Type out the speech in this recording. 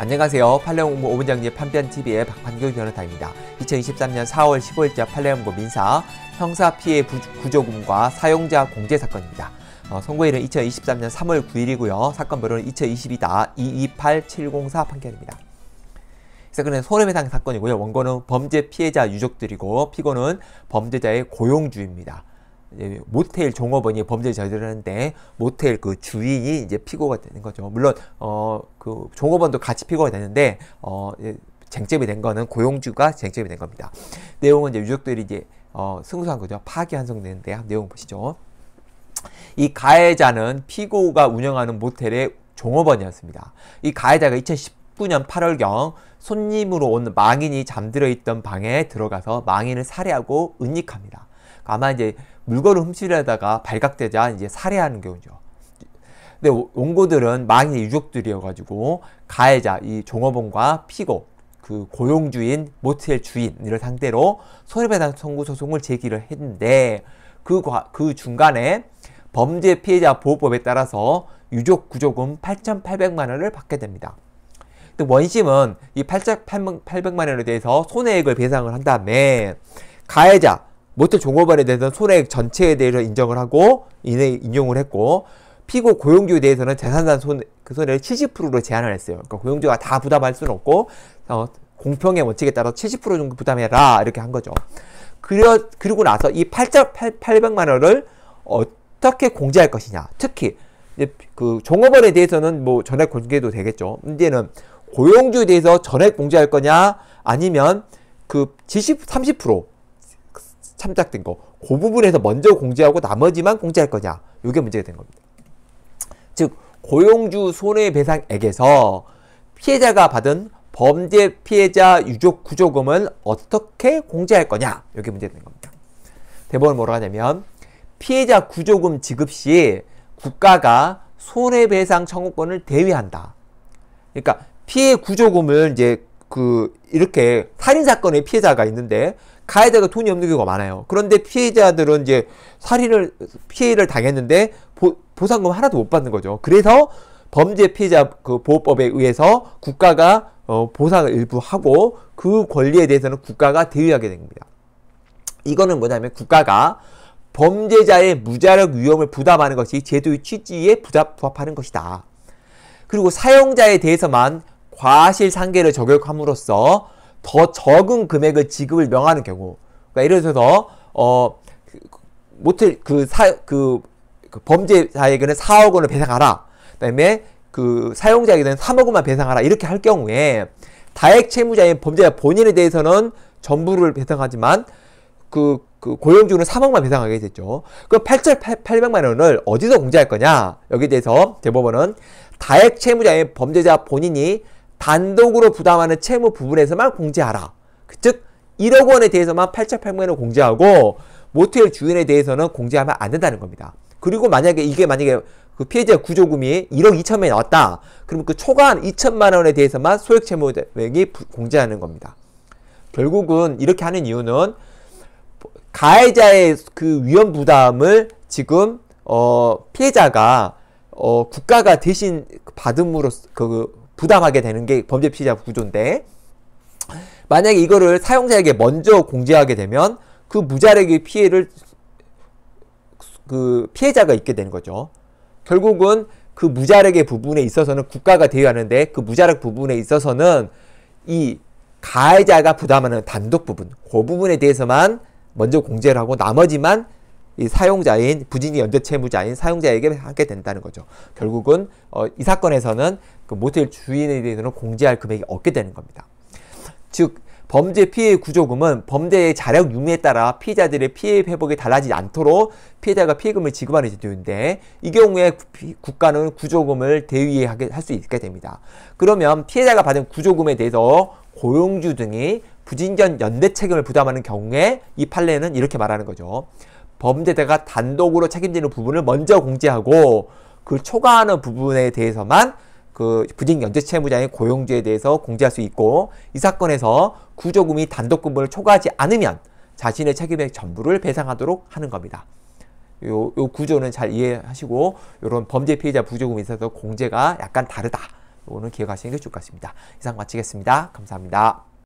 안녕하세요. 팔레옹부 오문장님 판변TV의 박판규 변호사입니다. 2023년 4월 15일자 팔레옹부 민사 형사 피해 구조금과 사용자 공제 사건입니다. 어, 선고일은 2023년 3월 9일이고요. 사건 번호는 2 0 2 2 228704 판결입니다. 사건은 손해배상 사건이고요. 원고는 범죄 피해자 유족들이고 피고는 범죄자의 고용주입니다. 예, 모텔 종업원이 범죄 저지를 하는데 모텔 그 주인이 이제 피고가 되는 거죠. 물론 어그 종업원도 같이 피고가 되는데 어 쟁점이 된 거는 고용주가 쟁점이 된 겁니다. 내용은 이제 유족들이 이제 어 승소한 거죠. 파기 환송되는데 내용 보시죠. 이 가해자는 피고가 운영하는 모텔의 종업원이었습니다. 이 가해자가 2019년 8월경 손님으로 온 망인이 잠들어 있던 방에 들어가서 망인을 살해하고 은닉합니다. 아마 이제 물건을 훔치려다가 발각되자 이제 살해하는 경우죠. 근데 원고들은 망의 유족들이어가지고 가해자 이 종업원과 피고 그 고용주인 모텔 주인을 상대로 손해배상 청구 소송을 제기를 했는데 그, 과, 그 중간에 범죄 피해자 보호법에 따라서 유족 구조금 8,800만 원을 받게 됩니다. 원심은 이 8,800만 원에 대해서 손해액을 배상을 한 다음에 가해자 모태 종업원에 대해서는 손해액 전체에 대해서 인정을 하고 인용을 했고 피고 고용주에 대해서는 재산상 손, 그 손해를 70%로 제한을 했어요. 그러니까 고용주가 다 부담할 수는 없고 어, 공평의 원칙에 따라 70% 정도 부담해라 이렇게 한 거죠. 그려, 그리고 나서 이 8,800만 원을 어떻게 공제할 것이냐. 특히 그 종업원에 대해서는 뭐 전액 공제도 되겠죠. 문제는 고용주에 대해서 전액 공제할 거냐 아니면 그 70, 30% 참작된 거, 그 부분에서 먼저 공제하고 나머지만 공제할 거냐, 이게 문제가 된 겁니다. 즉, 고용주 손해배상액에서 피해자가 받은 범죄 피해자 유족 구조금을 어떻게 공제할 거냐, 이게 문제가 된 겁니다. 대법원 뭐라 하냐면, 피해자 구조금 지급 시 국가가 손해배상 청구권을 대위한다. 그러니까 피해 구조금을 이제 그 이렇게 살인 사건의 피해자가 있는데 가해자가 돈이 없는 경우가 많아요. 그런데 피해자들은 이제 살인을 피해를 당했는데 보, 보상금 하나도 못 받는 거죠. 그래서 범죄 피해자 그 보호법에 의해서 국가가 어, 보상을 일부 하고 그 권리에 대해서는 국가가 대위하게 됩니다. 이거는 뭐냐면 국가가 범죄자의 무자력 위험을 부담하는 것이 제도의 취지에 부합하는 것이다. 그리고 사용자에 대해서만 과실상계를 적용함으로써 더 적은 금액을 지급을 명하는 경우. 그러니까 예를 들어서 어 모텔 그사그 그, 그, 범죄자에게는 4억 원을 배상하라. 그다음에 그 사용자에게는 3억 원만 배상하라. 이렇게 할 경우에 다액 채무자인 범죄자 본인에 대해서는 전부를 배상하지만 그, 그 고용주는 3억만 배상하게 됐죠. 그 8,800만 원을 어디서 공제할 거냐? 여기에 대해서 대법원은 다액 채무자인 범죄자 본인이 단독으로 부담하는 채무 부분에서만 공제하라. 그 즉 1억 원에 대해서만 8,800만을 공제하고 모텔 주인에 대해서는 공제하면 안 된다는 겁니다. 그리고 만약에 이게 만약에 그 피해자 구조금이 1억 2천만이 나왔다. 그러면 그 초과한 2천만 원에 대해서만 소액 채무액이 공제하는 겁니다. 결국은 이렇게 하는 이유는 가해자의 그 위험 부담을 지금 어 피해자가 어 국가가 대신 받음으로 그 부담하게 되는 게 범죄 피의자 구조인데 만약에 이거를 사용자에게 먼저 공제하게 되면 그 무자력의 피해를 그 피해자가 있게 되는 거죠. 결국은 그 무자력의 부분에 있어서는 국가가 대여하는데그 무자력 부분에 있어서는 이 가해자가 부담하는 단독 부분, 그 부분에 대해서만 먼저 공제를 하고 나머지만 이 사용자인 부진이 연쇄 채무자인 사용자에게 하게 된다는 거죠. 결국은 어, 이 사건에서는 그 모텔 주인에 대해서는 공제할 금액이 없게 되는 겁니다. 즉 범죄 피해 구조금은 범죄의 자력 유무에 따라 피해자들의 피해 회복이 달라지지 않도록 피해자가 피해금을 지급하는 제도인데 이 경우에 국가는 구조금을 대위하게 할 수 있게 됩니다. 그러면 피해자가 받은 구조금에 대해서 고용주 등이 부진전 연대 책임을 부담하는 경우에 이 판례는 이렇게 말하는 거죠. 범죄자가 단독으로 책임지는 부분을 먼저 공제하고 그 초과하는 부분에 대해서만 그 부진 연재 채무자의 고용주에 대해서 공제할 수 있고 이 사건에서 구조금이 단독 근무를 초과하지 않으면 자신의 책임의 전부를 배상하도록 하는 겁니다. 요, 요 구조는 잘 이해하시고 이런 범죄 피해자 부조금에 있어서 공제가 약간 다르다. 요거는 기억하시는 게 좋을 것 같습니다. 이상 마치겠습니다. 감사합니다.